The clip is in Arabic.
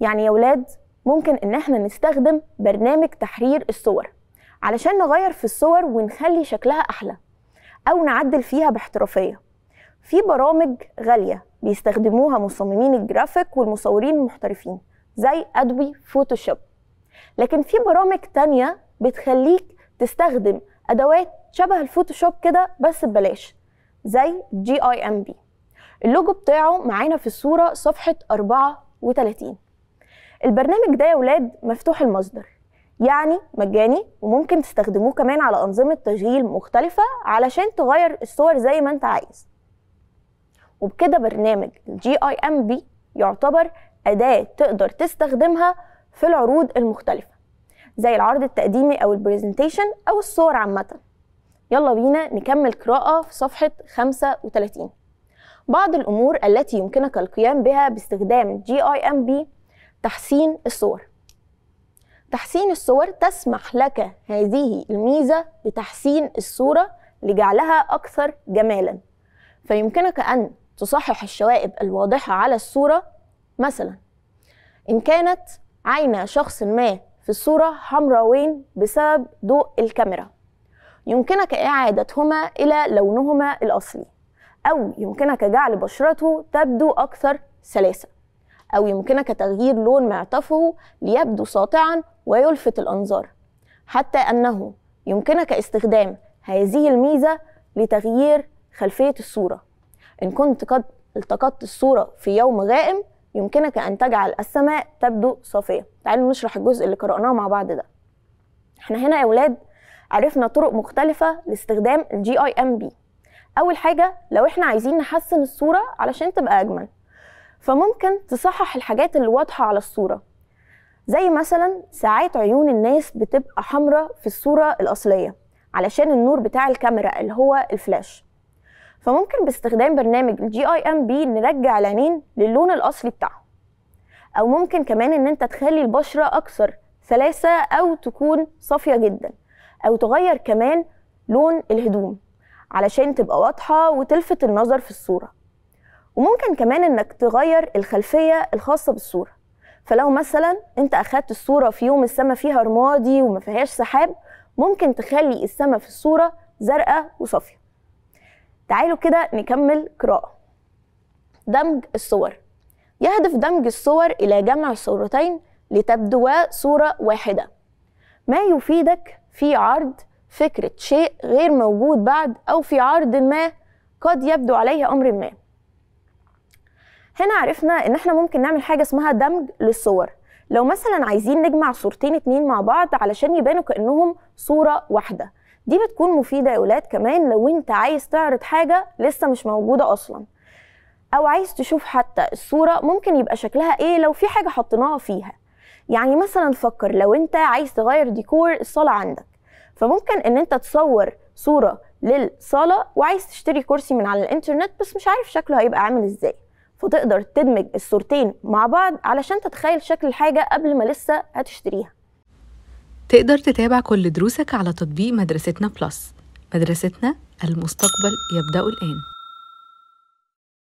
يعني يا ولاد ممكن إن إحنا نستخدم برنامج تحرير الصور علشان نغير في الصور ونخلي شكلها أحلى أو نعدل فيها باحترافية في برامج غالية بيستخدموها مصممين الجرافيك والمصورين المحترفين زي أدوي فوتوشوب لكن في برامج تانية بتخليك تستخدم أدوات شبه الفوتوشوب كده بس ببلاش زي جي اي ام بي اللوجو بتاعه معانا في الصورة صفحة 34 البرنامج ده يا ولاد مفتوح المصدر يعني مجاني وممكن تستخدموه كمان على أنظمة تشغيل مختلفة علشان تغير الصور زي ما انت عايز وبكده برنامج جي اي ام بي يعتبر أداة تقدر تستخدمها في العروض المختلفة زي العرض التقديمي أو البرزنتيشن أو الصور عامة يلا بينا نكمل قراءة في صفحة 35 بعض الأمور التي يمكنك القيام بها باستخدام جي اي ام بي تحسين الصور تحسين الصور تسمح لك هذه الميزة بتحسين الصورة لجعلها أكثر جمالا فيمكنك أن تصحح الشوائب الواضحة على الصورة مثلا إن كانت عين شخص ما في الصورة حمراوين بسبب ضوء الكاميرا يمكنك إعادتهما إلى لونهما الأصلي أو يمكنك جعل بشرته تبدو أكثر سلاسة أو يمكنك تغيير لون معطفه ليبدو ساطعا ويلفت الأنظار حتى أنه يمكنك استخدام هذه الميزة لتغيير خلفية الصورة إن كنت قد التقطت الصورة في يوم غائم يمكنك أن تجعل السماء تبدو صافية تعالوا نشرح الجزء اللي قرأناه مع بعض ده احنا هنا يا ولاد عرفنا طرق مختلفة لاستخدام الجي اي ام بي أول حاجة لو احنا عايزين نحسن الصورة علشان تبقى أجمل فممكن تصحح الحاجات اللي واضحة على الصورة زي مثلا ساعات عيون الناس بتبقى حمراء في الصورة الأصلية علشان النور بتاع الكاميرا اللي هو الفلاش فممكن باستخدام برنامج الجي اي ام بي نرجع العينين للون الأصلي بتاعهم أو ممكن كمان إن أنت تخلي البشرة أكثر سلاسة أو تكون صافية جدا أو تغير كمان لون الهدوم علشان تبقى واضحة وتلفت النظر في الصورة وممكن كمان انك تغير الخلفيه الخاصه بالصوره فلو مثلا انت اخدت الصوره في يوم السماء فيها رمادي وما فيهاش سحاب ممكن تخلي السماء في الصوره زرقاء وصافيه تعالوا كده نكمل قراءه دمج الصور يهدف دمج الصور الى جمع الصورتين لتبدوا صوره واحده ما يفيدك في عرض فكره شيء غير موجود بعد او في عرض ما قد يبدو عليه امر ما هنا عرفنا ان احنا ممكن نعمل حاجه اسمها دمج للصور لو مثلا عايزين نجمع صورتين اتنين مع بعض علشان يبانوا كانهم صوره واحده دي بتكون مفيده يا اولاد كمان لو انت عايز تعرض حاجه لسه مش موجوده اصلا او عايز تشوف حتى الصوره ممكن يبقى شكلها ايه لو في حاجه حطيناها فيها يعني مثلا فكر لو انت عايز تغير ديكور الصاله عندك فممكن ان انت تصور صوره للصاله وعايز تشتري كرسي من على الانترنت بس مش عارف شكله هيبقى عامل ازاي فتقدر تدمج الصورتين مع بعض علشان تتخيل شكل الحاجة قبل ما لسه هتشتريها تقدر تتابع كل دروسك على تطبيق مدرستنا بلس مدرستنا المستقبل يبدأ الآن